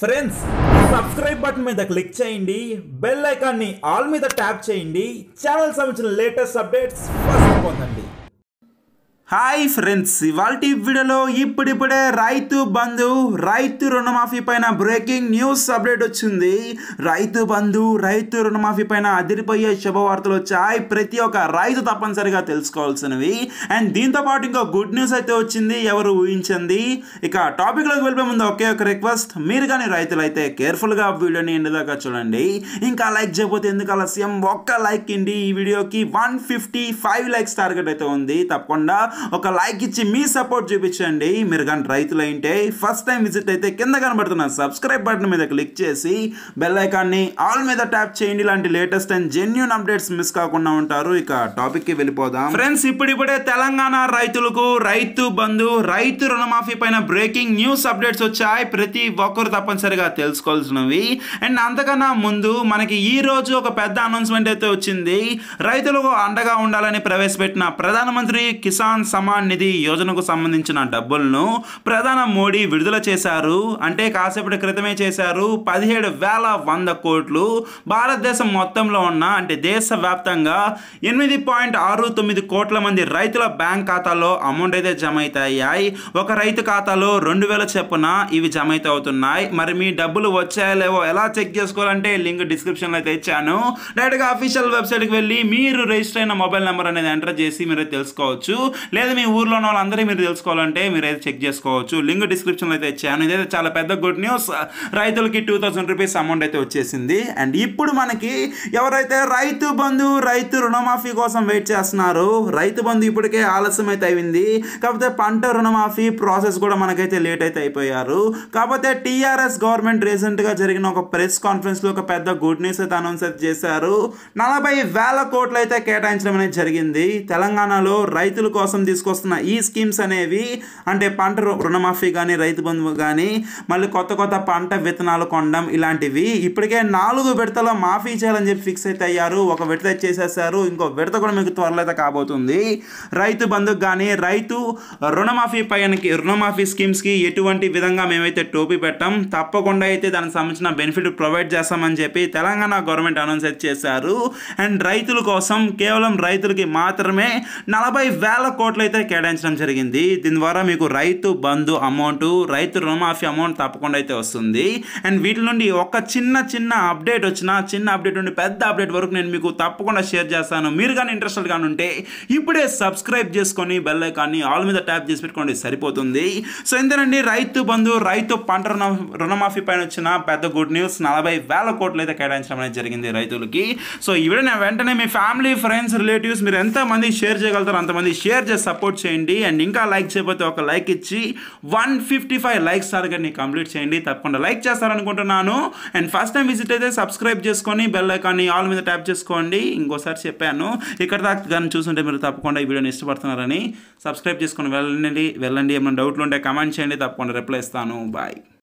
friends subscribe button మీద click చేయండి bell ఐకాన్ని ఆల్ మీద ట్యాప్ చేయండి ఛానల్ సంబంధించిన లేటెస్ట్ అప్డేట్స్ ఫస్ట్ పొందండి హాయ్ ఫ్రెండ్స్ ఇవాళ వీడియోలో ఇప్పుడిప్పుడే రైతు బంధు రైతు రుణమాఫీ పైన బ్రేకింగ్ న్యూస్ అప్డేట్ వచ్చింది రైతు బంధు రైతు రుణమాఫీ పైన అదిరిపోయే శుభవార్తలు వచ్చాయి ప్రతి ఒక్క రైతు తప్పనిసరిగా తెలుసుకోవాల్సినవి అండ్ దీంతోపాటు ఇంకో గుడ్ న్యూస్ అయితే వచ్చింది ఎవరు ఊహించండి ఇక టాపిక్లోకి వెళ్ళే ముందు ఒకే ఒక రిక్వెస్ట్ మీరు కానీ రైతులు అయితే కేర్ఫుల్గా వీడియోని ఎండుదాకా చూడండి ఇంకా లైక్ చేయకపోతే ఎందుకు ఆలస్యం ఒక్క లైక్ ఇండి ఈ వీడియోకి one fifty five likes target అయితే ఉంది తప్పకుండా ఒక లైక్ ఇచ్చి మీ సపోర్ట్ చూపించండి మీరు కానీ రైతులు అయింటే ఫస్ట్ టైం విజిట్ అయితే కింద కనబడుతున్న సబ్స్క్రైబ్ బటన్ మీద క్లిక్ చేసి బెల్ ఐకాన్ని ఆల్ మీద ట్యాప్ చేయండి ఇలాంటి latest and genuine updates miss కాకుండా ఉంటారు ఇక టాపిక్ కి వెళ్ళిపోదాం ఫ్రెండ్స్ ఇప్పుడిప్పుడే తెలంగాణ రైతులకు రైతు బంధు రైతు రుణమాఫీ పైన బ్రేకింగ్ న్యూస్ అప్డేట్స్ వచ్చాయి ప్రతి ఒక్కరు తప్పనిసరిగా తెలుసుకోవాల్సినవి అండ్ అంతకన్నా ముందు మనకి ఈ రోజు ఒక పెద్ద అనౌన్స్మెంట్ అయితే వచ్చింది రైతులకు అండగా ఉండాలని ప్రవేశపెట్టిన ప్రధానమంత్రి కిసాన్ సమాన్ నిధి యోజనకు సంబంధించిన డబ్బులను ప్రధాన మోడీ విడుదల చేశారు అంటే కాసేపటి క్రితమే చేశారు పదిహేడు వేల వంద కోట్లు భారతదేశం మొత్తంలో ఉన్న అంటే దేశవ్యాప్తంగా ఎనిమిది పాయింట్ ఆరు తొమ్మిది కోట్ల మంది రైతుల బ్యాంక్ ఖాతాలో అమౌంట్ అయితే జమ అవుతాయి ఒక రైతు ఖాతాలో రెండు వేల చెప్పున ఇవి జమ అవుతున్నాయి మరి మీ డబ్బులు వచ్చాయో లేవో ఎలా చెక్ చేసుకోవాలంటే లింక్ డిస్క్రిప్షన్లో అయితే ఇచ్చాను డైరెక్ట్గా అఫీషియల్ వెబ్సైట్కి వెళ్ళి మీరు రిజిస్టర్ అయిన మొబైల్ నెంబర్ అనేది ఎంటర్ చేసి మీరు తెలుసుకోవచ్చు లేదా మీ ఊర్లో ఉన్న వాళ్ళందరూ మీరు తెలుసుకోవాలంటే మీరు అయితే చెక్ చేసుకోవచ్చు లింక్ డిస్క్రిప్షన్లో అయితే ఇచ్చాను ఇదైతే చాలా పెద్ద గుడ్ న్యూస్ రైతులకి టూ థౌసండ్ రూపీస్ అమౌంట్ అయితే వచ్చేసింది అండ్ ఇప్పుడు మనకి ఎవరైతే రైతు బంధు రైతు రుణమాఫీ కోసం వెయిట్ చేస్తున్నారు రైతు బంధు ఇప్పటికే ఆలస్యం అయితే అయింది కాకపోతే పంట రుణమాఫీ ప్రాసెస్ కూడా మనకైతే లేట్ అయితే అయిపోయారు కాకపోతే టీఆర్ఎస్ గవర్నమెంట్ రీసెంట్గా జరిగిన ఒక ప్రెస్ కాన్ఫరెన్స్లో ఒక పెద్ద గుడ్ న్యూస్ అయితే అనౌన్స్ అయితే చేశారు నలభై వేల కోట్లు అయితే కేటాయించడం అనేది జరిగింది తెలంగాణలో రైతుల కోసం తీసుకొస్తున్న ఈ స్కీమ్స్ అనేవి అంటే పంట రుణమాఫీ కానీ రైతు బంధువు కానీ మళ్ళీ కొత్త కొత్త పంట విత్తనాలు కొనడం ఇలాంటివి ఇప్పటికే నాలుగు విడతలో మాఫీ చేయాలని చెప్పి ఫిక్స్ అయితే అయ్యారు ఒక విడత చేసేసారు ఇంకో విడత కూడా మీకు త్వరలో కాబోతుంది రైతు బంధుకు కానీ రైతు రుణమాఫీ పైనకి రుణమాఫీ స్కీమ్స్కి ఎటువంటి విధంగా మేమైతే టోపీ పెట్టాం తప్పకుండా అయితే దానికి సంబంధించిన బెనిఫిట్ ప్రొవైడ్ చేస్తామని చెప్పి తెలంగాణ గవర్నమెంట్ అనౌన్స్ చేశారు అండ్ రైతుల కోసం కేవలం రైతులకి మాత్రమే నలభై వేల కోట్ల కోట్లు అయితే కేటాయించడం జరిగింది దీని ద్వారా మీకు రైతు బంధు అమౌంట్ రైతు రుణమాఫీ అమౌంట్ తప్పకుండా అయితే వస్తుంది అండ్ వీటి నుండి ఒక చిన్న చిన్న అప్డేట్ వచ్చిన చిన్న అప్డేట్ నుండి పెద్ద అప్డేట్ వరకు నేను మీకు తప్పకుండా షేర్ చేస్తాను మీరు కానీ ఇంట్రెస్టెడ్ కానీ ఉంటే ఇప్పుడే సబ్స్క్రైబ్ చేసుకొని బెల్ ఐకాన్ని ఆల్ మీద ట్యాప్ చేసి పెట్టుకోండి సరిపోతుంది సో ఇంతేనండి రైతు బంధు రైతు పంట రుణ రుణమాఫీ పైన వచ్చిన పెద్ద గుడ్ న్యూస్ నలభై వేల కోట్లు అయితే కేటాయించడం అనేది జరిగింది రైతులకి సో ఇవి వెంటనే మీ ఫ్యామిలీ ఫ్రెండ్స్ రిలేటివ్స్ మీరు ఎంతమంది షేర్ చేయగలుగుతారు అంతమంది షేర్ చేస్తారు సపోర్ట్ చేయండి అండ్ ఇంకా లైక్ చేయకపోతే ఒక లైక్ ఇచ్చి వన్ ఫిఫ్టీ ఫైవ్ లైక్స్ టార్గెట్ని కంప్లీట్ చేయండి తప్పకుండా లైక్ చేస్తారనుకుంటున్నాను అండ్ ఫస్ట్ టైం విజిట్ అయితే సబ్స్క్రైబ్ చేసుకొని బెల్ ఐకాన్ని ఆల్ మీద ట్యాప్ చేసుకోండి ఇంకోసారి చెప్పాను ఇక్కడ దాకా కానీ చూసుంటే మీరు తప్పకుండా ఈ వీడియోని ఇష్టపడుతున్నారని సబ్స్క్రైబ్ చేసుకొని వెళ్ళండి వెళ్ళండి ఏమైనా డౌట్లు ఉంటే కమెంట్ చేయండి తప్పకుండా రిప్లై ఇస్తాను బాయ్